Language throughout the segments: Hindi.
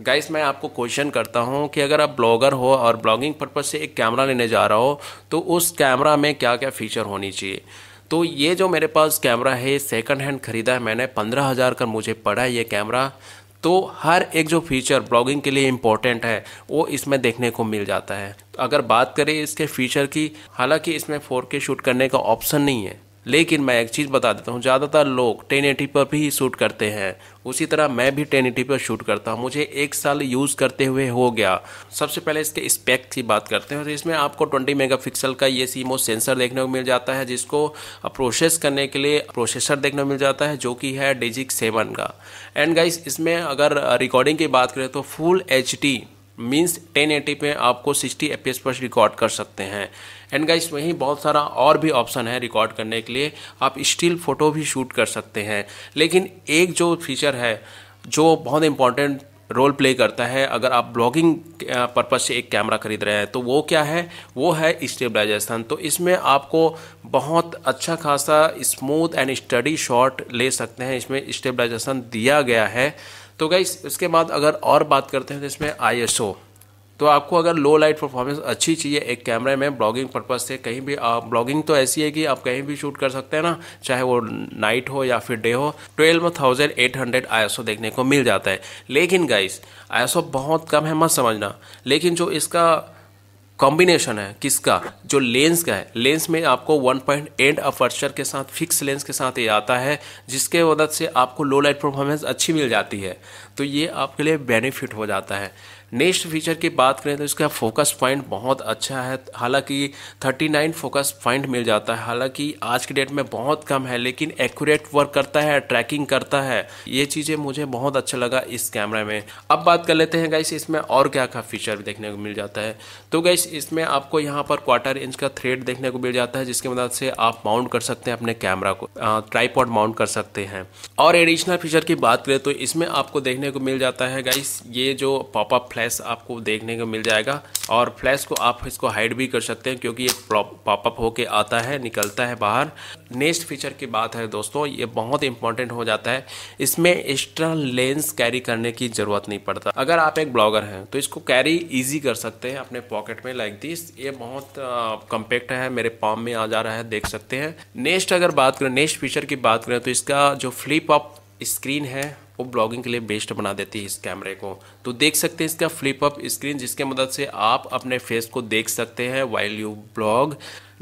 गाइस मैं आपको क्वेश्चन करता हूँ कि अगर आप ब्लॉगर हो और ब्लॉगिंग पर्पज से एक कैमरा लेने जा रहा हो तो उस कैमरा में क्या क्या फ़ीचर होनी चाहिए तो ये जो मेरे पास कैमरा है सेकंड हैंड ख़रीदा है मैंने पंद्रह हज़ार का मुझे पड़ा है ये कैमरा तो हर एक जो फीचर ब्लॉगिंग के लिए इम्पॉर्टेंट है वो इसमें देखने को मिल जाता है तो अगर बात करें इसके फीचर की हालांकि इसमें 4K शूट करने का ऑप्शन नहीं है लेकिन मैं एक चीज़ बता देता हूँ ज़्यादातर लोग टेन एटी पर भी शूट करते हैं उसी तरह मैं भी टेन एटी पर शूट करता हूँ मुझे एक साल यूज़ करते हुए हो गया सबसे पहले इसके स्पेक की बात करते हैं तो इसमें आपको 20 मेगापिक्सल का ये सीमो सेंसर देखने को मिल जाता है जिसको प्रोसेस करने के लिए प्रोसेसर देखने को मिल जाता है जो कि है डिजिक सेवन का एंड गाइस इसमें अगर रिकॉर्डिंग की बात करें तो फुल एच मीन्स 1080 पे आपको 60 एफ पर रिकॉर्ड कर सकते हैं एंड गाइस वहीं बहुत सारा और भी ऑप्शन है रिकॉर्ड करने के लिए आप स्टिल फ़ोटो भी शूट कर सकते हैं लेकिन एक जो फीचर है जो बहुत इंपॉर्टेंट रोल प्ले करता है अगर आप ब्लॉगिंग पर्पज़ से एक कैमरा खरीद रहे हैं तो वो क्या है वो है स्टेबलाइजेशन तो इसमें आपको बहुत अच्छा खासा स्मूथ एंड स्टडी शॉट ले सकते हैं इसमें स्टेबलाइजेशन दिया गया है तो गाइस इसके बाद अगर और बात करते हैं तो इसमें आई तो आपको अगर लो लाइट परफॉर्मेंस अच्छी चाहिए एक कैमरे में ब्लॉगिंग पर्पज़ से कहीं भी आप ब्लॉगिंग तो ऐसी है कि आप कहीं भी शूट कर सकते हैं ना चाहे वो नाइट हो या फिर डे हो twelve thousand eight hundred I S देखने को मिल जाता है लेकिन गाइस आई एस बहुत कम है मत समझना लेकिन जो इसका कॉम्बिनेशन है किसका जो लेंस का है लेंस में आपको 1.8 पॉइंट अपर्चर के साथ फिक्स लेंस के साथ ये आता है जिसके मदद से आपको लो लाइट परफॉर्मेंस अच्छी मिल जाती है तो ये आपके लिए बेनिफिट हो जाता है नेक्स्ट फीचर की बात करें तो इसका फोकस पॉइंट बहुत अच्छा है हालांकि 39 फोकस पॉइंट मिल जाता है हालांकि आज के डेट में बहुत कम है लेकिन एक्यूरेट वर्क करता है ट्रैकिंग करता है ये चीज़ें मुझे बहुत अच्छा लगा इस कैमरा में अब बात कर लेते हैं गाइस इसमें और क्या क्या फीचर देखने को मिल जाता है तो गाइस इसमें आपको यहाँ पर क्वार्टर इंच का थ्रेड देखने को मिल जाता है जिसकी मदद से आप माउंट कर सकते हैं अपने कैमरा को ट्राईपॉड माउंट कर सकते हैं और एडिशनल फीचर की बात करें तो इसमें आपको देखने को मिल जाता है गाइस ये जो पॉपअप फ्लैश फ्लैश आपको देखने को मिल जाएगा और फ्लैश को आप इसको हाइड भी कर सकते हैं क्योंकि ये पॉपअप होके आता है निकलता है बाहर नेक्स्ट फीचर की बात है दोस्तों ये बहुत इंपॉर्टेंट हो जाता है इसमें एक्स्ट्रा लेंस कैरी करने की ज़रूरत नहीं पड़ता अगर आप एक ब्लॉगर हैं तो इसको कैरी ईजी कर सकते हैं अपने पॉकेट में लाइक दिस ये बहुत कंपेक्ट है मेरे पॉम में आ जा रहा है देख सकते हैं नेक्स्ट अगर बात करें नेक्स्ट फीचर की बात करें तो इसका जो फ्लिप अप स्क्रीन है आपको ब्लॉगिंग के लिए बेस्ट बना देती है इस कैमरे को तो देख सकते हैं इसका फ्लिप अप स्क्रीन जिसके मदद से आप अपने फेस को देख सकते हैं while you vlog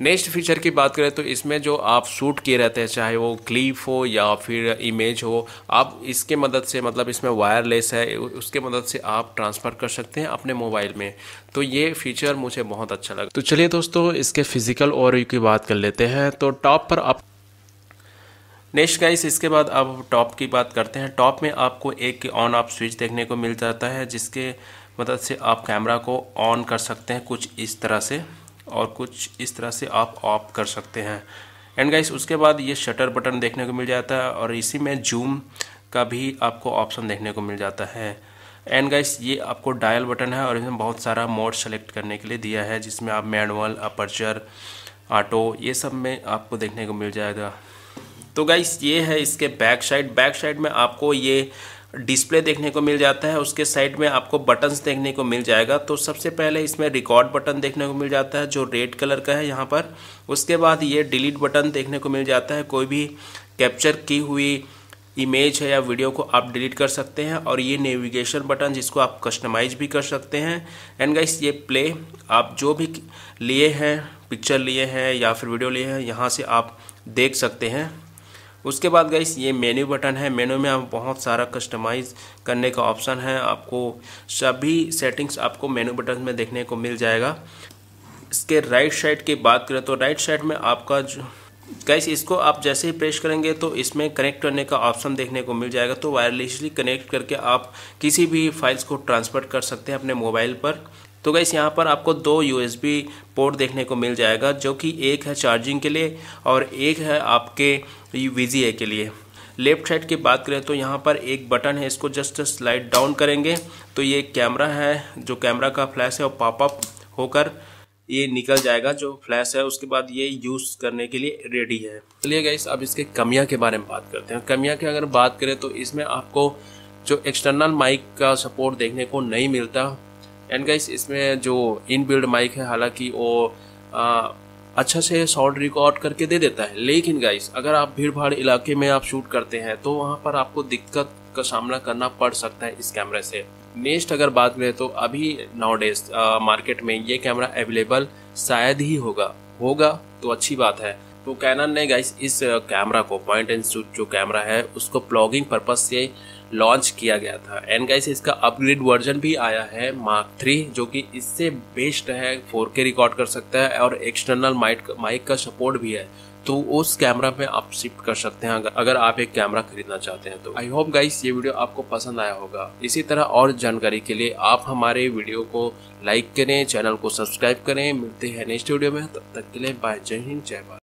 next feature की बात करें तो इसमें जो आप शूट किए रहते हैं चाहे वो क्लिप हो या फिर इमेज हो आप इसके मदद से मतलब इसमें वायरलेस है उसके मदद से आप ट्रांसफ़र कर सकते हैं अपने मोबाइल में तो ये फीचर मुझे बहुत अच्छा लगा तो चलिए दोस्तों इसके फिजिकल ओवरव्यू की बात कर लेते हैं तो टॉप पर आप नेक्स्ट गाइस इसके बाद अब टॉप की बात करते हैं टॉप में आपको एक ऑन ऑफ स्विच देखने को मिल जाता है जिसके मदद से आप कैमरा को ऑन कर सकते हैं कुछ इस तरह से और कुछ इस तरह से आप ऑफ कर सकते हैं एंड गाइस उसके बाद ये शटर बटन देखने को मिल जाता है और इसी में जूम का भी आपको ऑप्शन देखने को मिल जाता है एंड गाइस ये आपको डायल बटन है और इसमें बहुत सारा मोड सेलेक्ट करने के लिए दिया है जिसमें आप मैनुअल अपर्चर ऑटो ये सब में आपको देखने को मिल जाएगा तो गाइस ये है इसके बैक साइड बैक साइड में आपको ये डिस्प्ले देखने को मिल जाता है उसके साइड में आपको बटन्स देखने को मिल जाएगा तो सबसे पहले इसमें रिकॉर्ड बटन देखने को मिल जाता है जो रेड कलर का है यहाँ पर उसके बाद ये डिलीट बटन देखने को मिल जाता है कोई भी कैप्चर की हुई इमेज है या वीडियो को आप डिलीट कर सकते हैं और ये नेविगेशन बटन जिसको आप कस्टमाइज भी कर सकते हैं एंड गाइस ये प्ले आप जो भी लिए हैं पिक्चर लिए हैं या फिर वीडियो लिए हैं यहाँ से आप देख सकते हैं उसके बाद गाइस ये मेन्यू बटन है मेन्यू में आप बहुत सारा कस्टमाइज़ करने का ऑप्शन है आपको सभी सेटिंग्स आपको मेन्यू बटन में देखने को मिल जाएगा इसके राइट साइड की बात करें तो राइट साइड में आपका जो गैस इसको आप जैसे ही प्रेस करेंगे तो इसमें कनेक्ट करने का ऑप्शन देखने को मिल जाएगा तो वायरलेसली कनेक्ट करके आप किसी भी फाइल्स को ट्रांसफ़र कर सकते हैं अपने मोबाइल पर तो गैस यहाँ पर आपको दो यू पोर्ट देखने को मिल जाएगा जो कि एक है चार्जिंग के लिए और एक है आपके वी के लिए लेफ्ट साइड की बात करें तो यहाँ पर एक बटन है इसको जस्ट स्लाइड डाउन करेंगे तो ये कैमरा है जो कैमरा का फ्लैश है वो पॉपअप होकर ये निकल जाएगा जो फ्लैश है उसके बाद ये यूज़ करने के लिए रेडी है चलिए गैस अब इसके कमिया के बारे में बात करते हैं कमिया की अगर बात करें तो इसमें आपको जो एक्सटर्नल माइक का सपोर्ट देखने को नहीं मिलता एंड गाइस इसमें जो इन बिल्ड माइक है हालांकि वो आ, अच्छा से साउंड रिकॉर्ड करके दे देता है लेकिन गाइस अगर आप भीड़ भाड़ इलाके में आप शूट करते हैं तो वहाँ पर आपको दिक्कत का सामना करना पड़ सकता है इस कैमरे से नेक्स्ट अगर बात करें तो अभी नाउ डेज मार्केट में ये कैमरा अवेलेबल शायद ही होगा होगा तो अच्छी बात है तो कैनन ने गाइस इस कैमरा को पॉइंट एंड शूट जो कैमरा है उसको प्लॉगिंग पर्पज से लॉन्च किया गया था एंड गाइस इसका अपग्रेड वर्जन भी आया है मार्क थ्री जो कि इससे बेस्ट है फोर के रिकॉर्ड कर सकता है और एक्सटर्नल माइक माइक का सपोर्ट भी है तो उस कैमरा में आप शिफ्ट कर सकते हैं अगर आप एक कैमरा खरीदना चाहते हैं तो आई होप गाइस ये वीडियो आपको पसंद आया होगा इसी तरह और जानकारी के लिए आप हमारे वीडियो को लाइक करें चैनल को सब्सक्राइब करें मिलते हैं नेक्स्ट वीडियो में तब तक के लिए बाय जय हिंद जय भारत